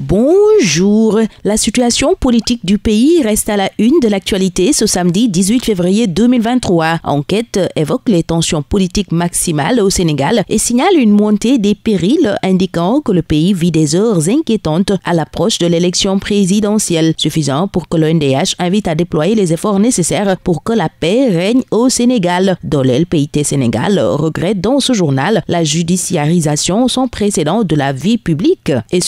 Bonjour. La situation politique du pays reste à la une de l'actualité ce samedi 18 février 2023. Enquête évoque les tensions politiques maximales au Sénégal et signale une montée des périls indiquant que le pays vit des heures inquiétantes à l'approche de l'élection présidentielle, suffisant pour que l'ONDH invite à déployer les efforts nécessaires pour que la paix règne au Sénégal. Dolel PIT Sénégal regrette dans ce journal la judiciarisation sans précédent de la vie publique et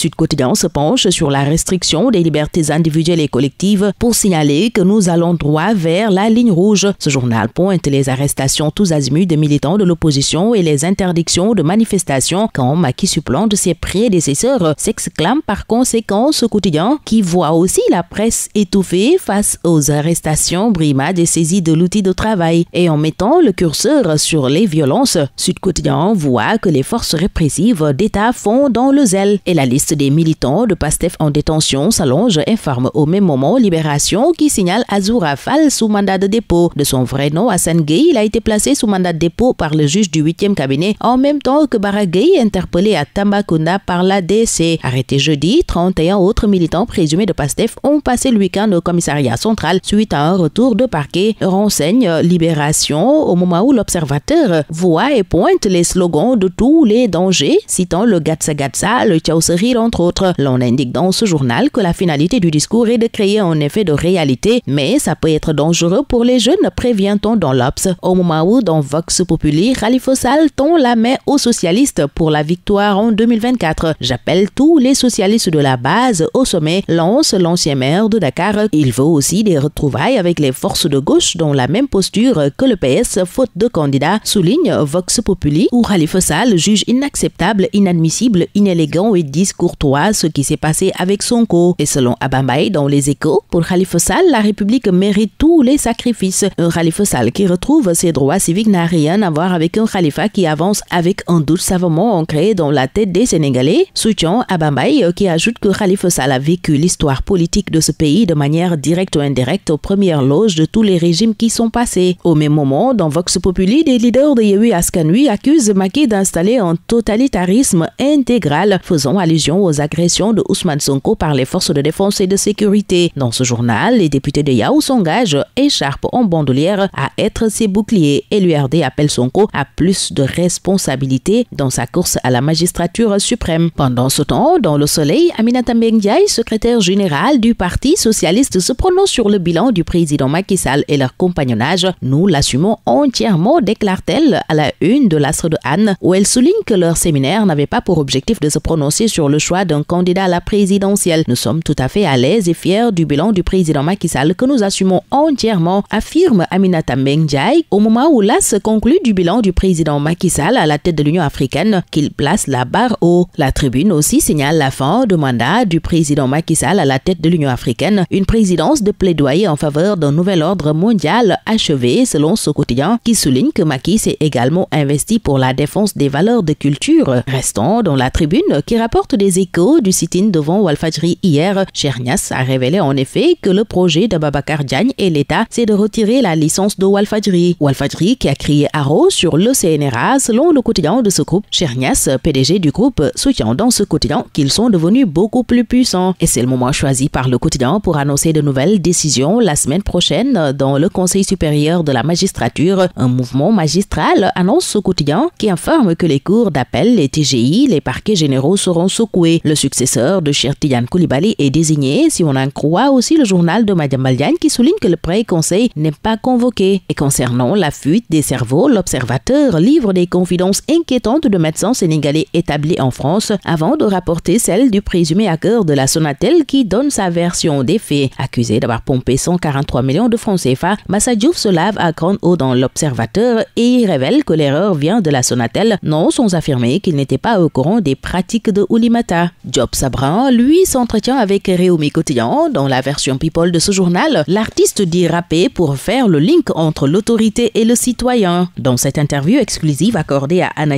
sur la restriction des libertés individuelles et collectives pour signaler que nous allons droit vers la ligne rouge. Ce journal pointe les arrestations tous azimuts des militants de l'opposition et les interdictions de manifestations quand qui supplante ses prédécesseurs, s'exclame par conséquent ce quotidien qui voit aussi la presse étouffée face aux arrestations, brimades et saisies de l'outil de travail. Et en mettant le curseur sur les violences, Sud Quotidien voit que les forces répressives d'État font dans le zèle et la liste des militants de le PASTEF en détention s'allonge, informe au même moment Libération qui signale Azoura Fall sous mandat de dépôt. De son vrai nom, Hassan Gueye, il a été placé sous mandat de dépôt par le juge du 8e cabinet en même temps que Baragay interpellé à Tambacounda par la DC. Arrêté jeudi, 31 autres militants présumés de PASTEF ont passé le week-end au commissariat central suite à un retour de parquet, renseigne Libération au moment où l'observateur voit et pointe les slogans de tous les dangers, citant le Gatsa Gatsa, le Tchaousserir entre autres indique dans ce journal que la finalité du discours est de créer un effet de réalité, mais ça peut être dangereux pour les jeunes, prévient-on dans l'Obs. Au moment où, dans Vox Populi, Khalifa Sall tend la main aux socialistes pour la victoire en 2024. J'appelle tous les socialistes de la base au sommet, lance l'ancien maire de Dakar. Il veut aussi des retrouvailles avec les forces de gauche dans la même posture que le PS, faute de candidats, souligne Vox Populi, où Khalifa Sall juge inacceptable, inadmissible, inélégant et discourtois ce qui est passé avec son co. Et selon Abambaye dans Les Échos, pour Khalifa Sall, la République mérite tous les sacrifices. Un Khalifa Sall qui retrouve ses droits civiques n'a rien à voir avec un Khalifa qui avance avec un doute savamment ancré dans la tête des Sénégalais. Soutient Abambaye qui ajoute que Khalifa Sall a vécu l'histoire politique de ce pays de manière directe ou indirecte aux premières loges de tous les régimes qui sont passés. Au même moment, dans Vox Populi, des leaders de Yehui Askanui accusent Maki d'installer un totalitarisme intégral, faisant allusion aux agressions de Ousmane Sonko par les forces de défense et de sécurité. Dans ce journal, les députés de Yao s'engagent, écharpe en bandoulière, à être ses boucliers et l'URD appelle Sonko à plus de responsabilité dans sa course à la magistrature suprême. Pendant ce temps, dans le soleil, Aminata Mengdiaye, secrétaire générale du Parti socialiste, se prononce sur le bilan du président Macky Sall et leur compagnonnage. Nous l'assumons entièrement, déclare-t-elle à la une de l'Astre de Anne, où elle souligne que leur séminaire n'avait pas pour objectif de se prononcer sur le choix d'un candidat la présidentielle. Nous sommes tout à fait à l'aise et fiers du bilan du président Macky Sall que nous assumons entièrement, affirme Aminata Mengjai au moment où l'AS conclut du bilan du président Macky Sall à la tête de l'Union africaine qu'il place la barre haut. La tribune aussi signale la fin de mandat du président Macky Sall à la tête de l'Union africaine, une présidence de plaidoyer en faveur d'un nouvel ordre mondial achevé selon ce quotidien qui souligne que Macky s'est également investi pour la défense des valeurs de culture. Restons dans la tribune qui rapporte des échos du site devant Walfadjri hier. Chernias a révélé en effet que le projet de Babacar Diagne et l'État, c'est de retirer la licence de Walfadjri. Walfadjri qui a crié rose sur le CNRA selon le quotidien de ce groupe. Chernias, PDG du groupe, soutient dans ce quotidien qu'ils sont devenus beaucoup plus puissants. Et c'est le moment choisi par le quotidien pour annoncer de nouvelles décisions la semaine prochaine dans le Conseil supérieur de la magistrature. Un mouvement magistral annonce ce quotidien qui informe que les cours d'appel, les TGI, les parquets généraux seront secoués. Le successeur de Chertiyan Koulibaly est désigné, si on en croit aussi le journal de maldian qui souligne que le pré-conseil n'est pas convoqué. Et concernant la fuite des cerveaux, l'observateur livre des confidences inquiétantes de médecins sénégalais établis en France avant de rapporter celle du présumé hacker de la Sonatel qui donne sa version des faits. Accusé d'avoir pompé 143 millions de francs CFA, Massadjouf se lave à grande eau dans l'observateur et y révèle que l'erreur vient de la Sonatel, non sans affirmer qu'il n'était pas au courant des pratiques de Oulimata. Job lui, s'entretient avec Réumi Cotillon. Dans la version People de ce journal, l'artiste dit rapper pour faire le link entre l'autorité et le citoyen. Dans cette interview exclusive accordée à Anna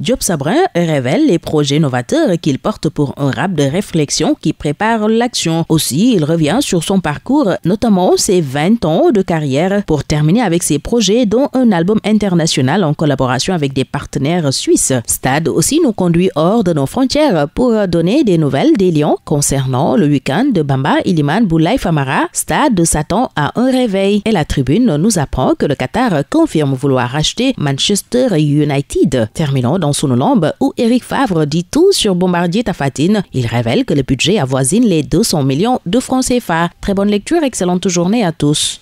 Job Sabrin révèle les projets novateurs qu'il porte pour un rap de réflexion qui prépare l'action. Aussi, il revient sur son parcours, notamment ses 20 ans de carrière, pour terminer avec ses projets, dont un album international en collaboration avec des partenaires suisses. Stade aussi nous conduit hors de nos frontières pour donner des nouvelles des Lions concernant le week-end de Bamba Iliman Boulai Famara. Stade de Satan à un réveil. Et la tribune nous apprend que le Qatar confirme vouloir acheter Manchester United. Terminons dans Sounolombe où Eric Favre dit tout sur Bombardier Tafatine. Il révèle que le budget avoisine les 200 millions de francs CFA. Très bonne lecture, excellente journée à tous.